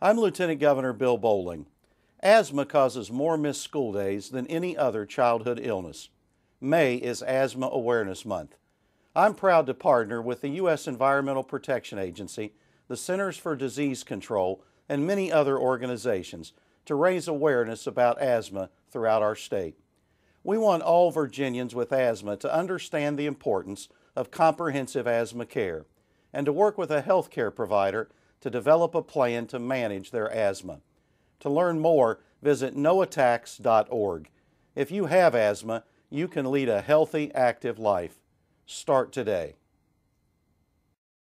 I'm Lieutenant Governor Bill Bowling. Asthma causes more missed school days than any other childhood illness. May is Asthma Awareness Month. I'm proud to partner with the U.S. Environmental Protection Agency, the Centers for Disease Control, and many other organizations to raise awareness about asthma throughout our state. We want all Virginians with asthma to understand the importance of comprehensive asthma care and to work with a healthcare provider to develop a plan to manage their asthma. To learn more, visit noattacks.org. If you have asthma, you can lead a healthy, active life. Start today.